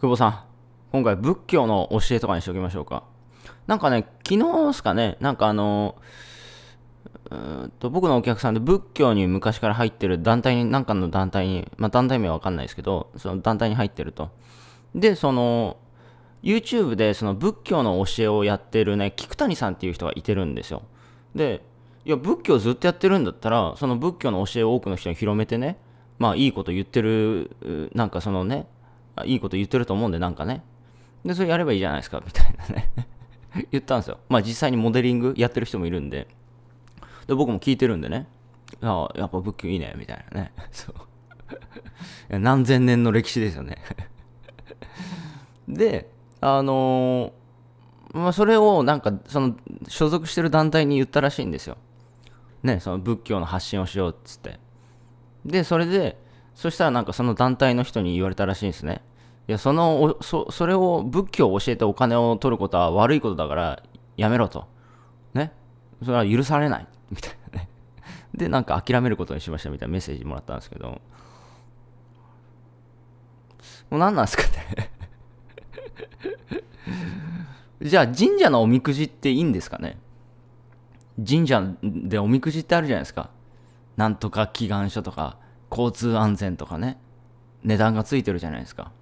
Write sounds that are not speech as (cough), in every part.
久保さん、今回仏教の教えとかにしておきましょうか。なんかね、昨日ですかね、なんかあのと僕のお客さんで仏教に昔から入ってる団体に、なんかの団体に、まあ、団体名はわかんないですけど、その団体に入ってると。で、その、YouTube でその仏教の教えをやってるね、菊谷さんっていう人がいてるんですよ。で、いや、仏教ずっとやってるんだったら、その仏教の教えを多くの人に広めてね、まあいいこと言ってる、なんかそのね、いいこと言ってると思うんで、なんかね。で、それやればいいじゃないですか、(laughs) みたいなね言ったんですよ。まあ実際にモデリングやってる人もいるんで、で僕も聞いてるんでね。ああ、やっぱ仏教いいね、みたいなね。(laughs) そう。(laughs) 何千年の歴史ですよねで、あのー、まあ、それをなんか、その、所属してる団体に言ったらしいんですよ。ね、その仏教の発信をしようっつって。で、それで、そしたらなんかその団体の人に言われたらしいんですね。いやそのそそれを仏教を教えてお金を取ることは悪いことだからやめろとねそれは許されない (laughs) みたいなねでなんか諦めることにしましたみたいなメッセージもらったんですけどもう何なんですかね (laughs) じゃあ神社のおみくじっていいんですかね神社でおみくじってあるじゃないですかなんとか祈願書とか交通安全とかね値段がついてるじゃないですか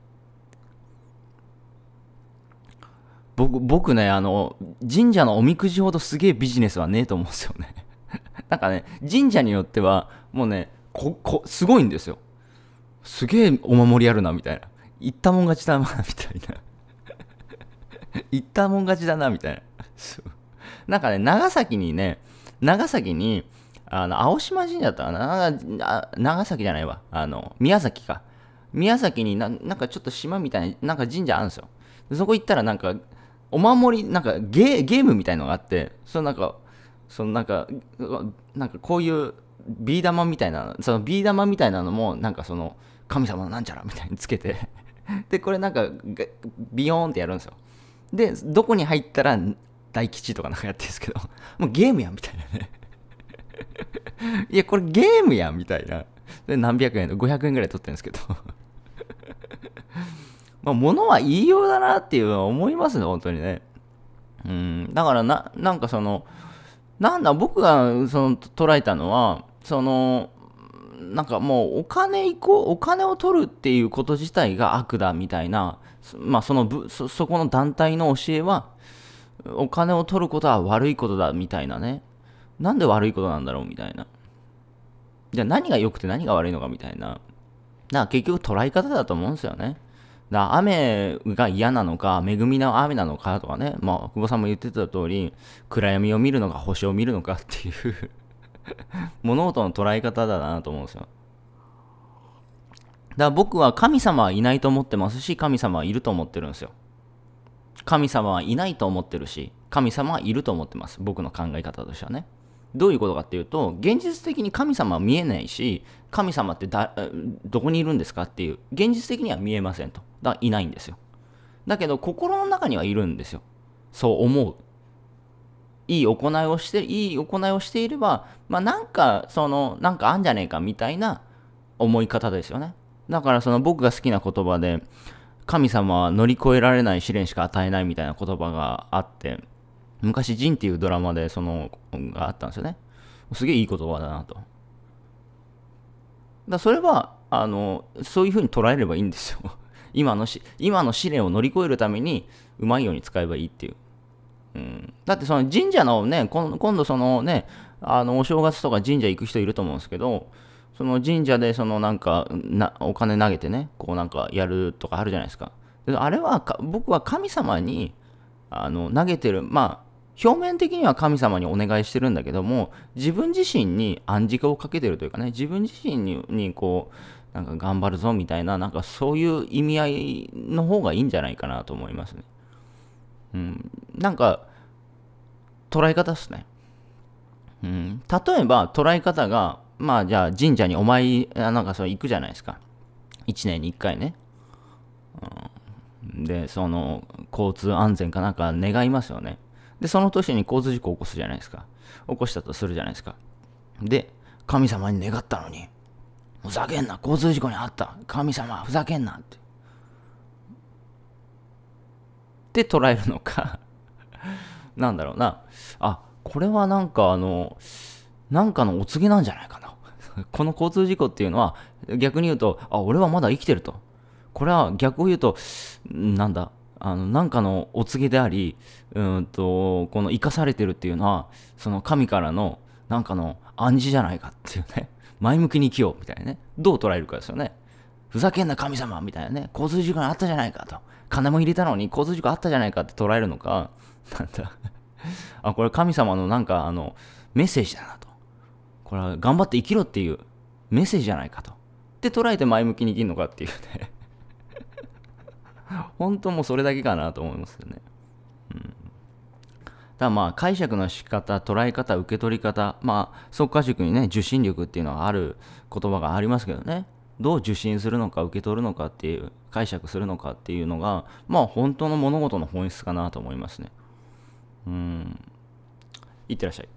僕、僕ね、あの、神社のおみくじほどすげえビジネスはねえと思うんですよね。(laughs) なんかね、神社によっては、もうね、こ、こ、すごいんですよ。すげえお守りあるな、みたいな。行ったもん勝ちだな、みたいな。(laughs) 行ったもん勝ちだな、みたいな。なんかね、長崎にね、長崎に、あの、青島神社だったかな長崎じゃないわ。あの、宮崎か。宮崎にな、なんかちょっと島みたいな、なんか神社あるんですよ。そこ行ったらなんか、お守り、なんかゲゲームみたいのがあって、そのなんか、そのなんか、なんかこういうビー玉みたいな、そのビー玉みたいなのも、なんかその、神様のなんちゃらみたいにつけてで、これなんか、ビヨーンってやるんですよ。で、どこに入ったら大吉とかなんかやってるんですけど、もうゲームやんみたいなねいや、これゲームやんみたいな。で、何百円、500円ぐらい取ってるんですけどまあ、物は言いようだなっていうのは思いますね、本当にね。うん、だからな、なんかその、なんだ、僕がその捉えたのは、その、なんかもうお金行こう、お金を取るっていうこと自体が悪だみたいな、まあそのぶそ、そこの団体の教えは、お金を取ることは悪いことだみたいなね。なんで悪いことなんだろうみたいな。じゃあ何が良くて何が悪いのかみたいな。だから結局捉え方だと思うんですよね。だ雨が嫌なのか、恵みの雨なのかとかね、まあ、久保さんも言ってた通り、暗闇を見るのか、星を見るのかっていう物事の捉え方だなと思うんですよ。だから僕は神様はいないと思ってますし、神様はいると思ってるんですよ。神様はいないと思ってるし、神様はいると思ってます。僕の考え方としてはね。どういうことかっていうと、現実的に神様は見えないし、神様ってどこにいるんですかっていう、現実的には見えませんと。だいないんですよ。だけど心の中にはいるんですよ。そう思う。いい行いをして、いい行いをしていれば、まあなんか、その、なんかあんじゃねえかみたいな思い方ですよね。だからその僕が好きな言葉で、神様は乗り越えられない試練しか与えないみたいな言葉があって、昔、ジンっていうドラマでその、があったんですよね。すげえいい言葉だなと。だそれは、あの、そういうふうに捉えればいいんですよ。今のし今の試練を乗り越えるためにうまいように使えばいいっていう。うん、だってその神社のね、今度そのね、あのお正月とか神社行く人いると思うんですけど、その神社でそのなんかお金投げてね、こうなんかやるとかあるじゃないですか。であれは僕は神様にあの投げてる、まあ、表面的には神様にお願いしてるんだけども自分自身に暗示化をかけてるというかね自分自身にこうなんか頑張るぞみたいな、なんかそういう意味合いの方がいいんじゃないかなと思いますね。うん、なんか、捉え方っすね。うん、例えば、捉え方が、まあじゃあ神社にお参り、なんかそれ行くじゃないですか。1年に1回ね。うん、で、その、交通安全かなんか願いますよね。で、その年に交通事故を起こすじゃないですか。起こしたとするじゃないですか。で、神様に願ったのに、ふざけんな、交通事故に遭った、神様、ふざけんなって。って捉えるのか (laughs) なんだろうな、あ、これはなんかあの、なんかのお告げなんじゃないかな。(laughs) この交通事故っていうのは、逆に言うと、あ、俺はまだ生きてると。これは逆を言うと、なんだ、あの、なんかのお告げであり、うんと、この生かされてるっていうのは、その神からの、なんかの暗示じゃないかっていうね。前向きに生きようみたいなね。どう捉えるかですよね。ふざけんな神様みたいなね。交通事故があったじゃないかと。金も入れたのに交通事故あったじゃないかって捉えるのか、なんだ。(laughs) あ、これ神様のなんかあの、メッセージだなと。これは頑張って生きろっていうメッセージじゃないかと。って捉えて前向きに生きるのかっていうね。(laughs) 本当もうそれだけかなと思いますよね。だまあ解釈の仕方捉え方受け取り方まあ即可塾にね受信力っていうのはある言葉がありますけどねどう受信するのか受け取るのかっていう解釈するのかっていうのがまあ本当の物事の本質かなと思いますねうんいってらっしゃい